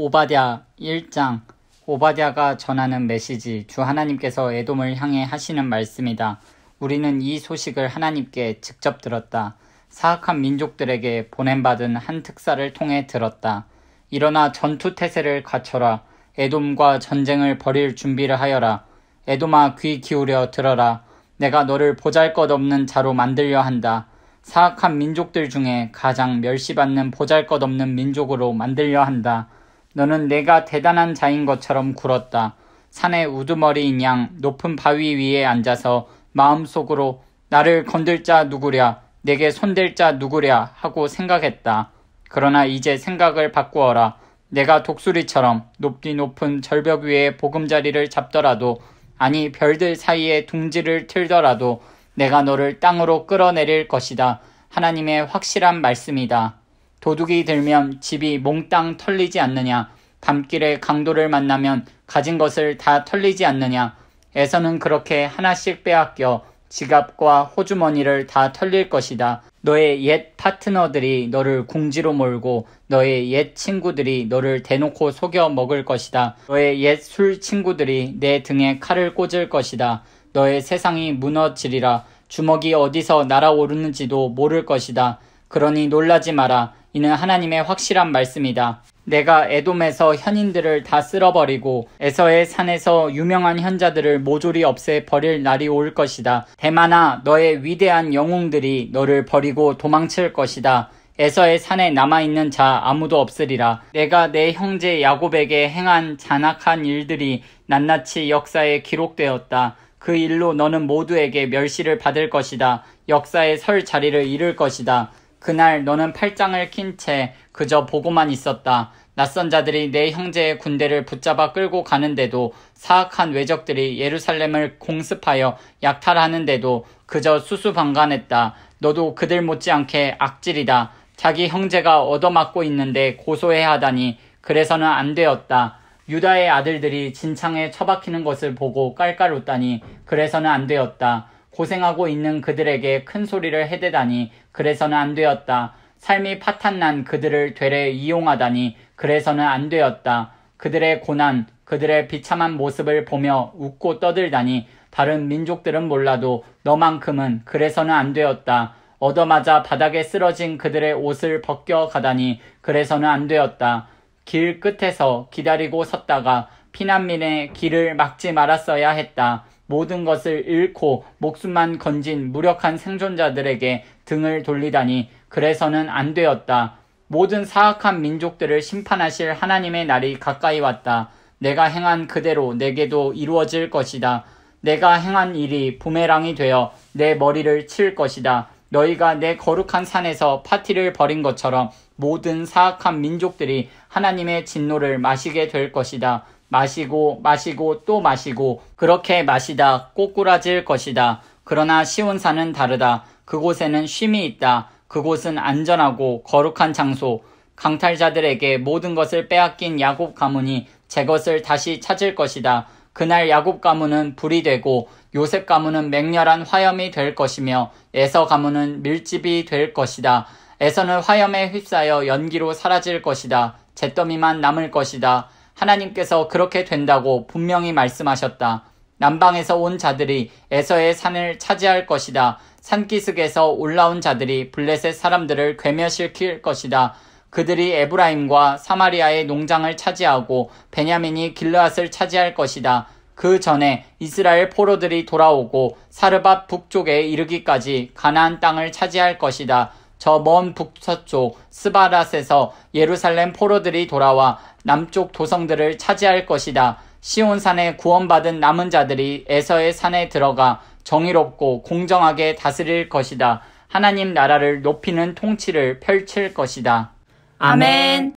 오바디아 1장 오바디아가 전하는 메시지 주 하나님께서 에돔을 향해 하시는 말씀이다. 우리는 이 소식을 하나님께 직접 들었다. 사악한 민족들에게 보낸받은한 특사를 통해 들었다. 일어나 전투 태세를 갖춰라. 에돔과 전쟁을 벌일 준비를 하여라. 에돔아 귀 기울여 들어라. 내가 너를 보잘것없는 자로 만들려 한다. 사악한 민족들 중에 가장 멸시받는 보잘것없는 민족으로 만들려 한다. 너는 내가 대단한 자인 것처럼 굴었다. 산의 우두머리인 양 높은 바위 위에 앉아서 마음속으로 나를 건들 자 누구랴, 내게 손댈 자 누구랴 하고 생각했다. 그러나 이제 생각을 바꾸어라. 내가 독수리처럼 높디 높은 절벽 위에 보금자리를 잡더라도 아니 별들 사이에 둥지를 틀더라도 내가 너를 땅으로 끌어내릴 것이다. 하나님의 확실한 말씀이다. 도둑이 들면 집이 몽땅 털리지 않느냐 밤길에 강도를 만나면 가진 것을 다 털리지 않느냐 에서는 그렇게 하나씩 빼앗겨 지갑과 호주머니를 다 털릴 것이다. 너의 옛 파트너들이 너를 궁지로 몰고 너의 옛 친구들이 너를 대놓고 속여 먹을 것이다. 너의 옛 술 친구들이 내 등에 칼을 꽂을 것이다. 너의 세상이 무너지리라. 주먹이 어디서 날아오르는지도 모를 것이다. 그러니 놀라지 마라. 이는 하나님의 확실한 말씀이다. 내가 에돔에서 현인들을 다 쓸어버리고 에서의 산에서 유명한 현자들을 모조리 없애 버릴 날이 올 것이다. 대만아 너의 위대한 영웅들이 너를 버리고 도망칠 것이다. 에서의 산에 남아있는 자 아무도 없으리라. 내가 내 형제 야곱에게 행한 잔악한 일들이 낱낱이 역사에 기록되었다. 그 일로 너는 모두에게 멸시를 받을 것이다. 역사에설 자리를 잃을 것이다. 그날 너는 팔짱을 낀 채 그저 보고만 있었다. 낯선 자들이 내 형제의 군대를 붙잡아 끌고 가는데도 사악한 외적들이 예루살렘을 공습하여 약탈하는데도 그저 수수방관했다. 너도 그들 못지않게 악질이다. 자기 형제가 얻어맞고 있는데 고소해하다니 그래서는 안 되었다. 유다의 아들들이 진창에 처박히는 것을 보고 깔깔 웃다니 그래서는 안 되었다. 고생하고 있는 그들에게 큰 소리를 해대다니 그래서는 안 되었다. 삶이 파탄난 그들을 되레 이용하다니 그래서는 안 되었다. 그들의 고난, 그들의 비참한 모습을 보며 웃고 떠들다니 다른 민족들은 몰라도 너만큼은 그래서는 안 되었다. 얻어맞아 바닥에 쓰러진 그들의 옷을 벗겨 가다니 그래서는 안 되었다. 길 끝에서 기다리고 섰다가 피난민의 길을 막지 말았어야 했다. 모든 것을 잃고 목숨만 건진 무력한 생존자들에게 등을 돌리다니 그래서는 안 되었다. 모든 사악한 민족들을 심판하실 하나님의 날이 가까이 왔다. 내가 행한 그대로 내게도 이루어질 것이다. 내가 행한 일이 부메랑이 되어 내 머리를 칠 것이다. 너희가 내 거룩한 산에서 파티를 벌인 것처럼 모든 사악한 민족들이 하나님의 진노를 마시게 될 것이다. 마시고 마시고 또 마시고 그렇게 마시다 꼬꾸라질 것이다. 그러나 시온산은 다르다. 그곳에는 쉼이 있다. 그곳은 안전하고 거룩한 장소. 강탈자들에게 모든 것을 빼앗긴 야곱 가문이 제 것을 다시 찾을 것이다. 그날 야곱 가문은 불이 되고 요셉 가문은 맹렬한 화염이 될 것이며 에서 가문은 밀집이 될 것이다. 에서는 화염에 휩싸여 연기로 사라질 것이다. 잿더미만 남을 것이다. 하나님께서 그렇게 된다고 분명히 말씀하셨다. 남방에서 온 자들이 에서의 산을 차지할 것이다. 산기슭에서 올라온 자들이 블레셋 사람들을 괴멸시킬 것이다. 그들이 에브라임과 사마리아의 농장을 차지하고 베냐민이 길르앗을 차지할 것이다. 그 전에 이스라엘 포로들이 돌아오고 사르밧 북쪽에 이르기까지 가나안 땅을 차지할 것이다. 저먼 북서쪽 스바랏에서 예루살렘 포로들이 돌아와 남쪽 도성들을 차지할 것이다. 시온산에 구원받은 남은 자들이 에서의 산에 들어가 정의롭고 공정하게 다스릴 것이다. 하나님 나라를 높이는 통치를 펼칠 것이다. 아멘.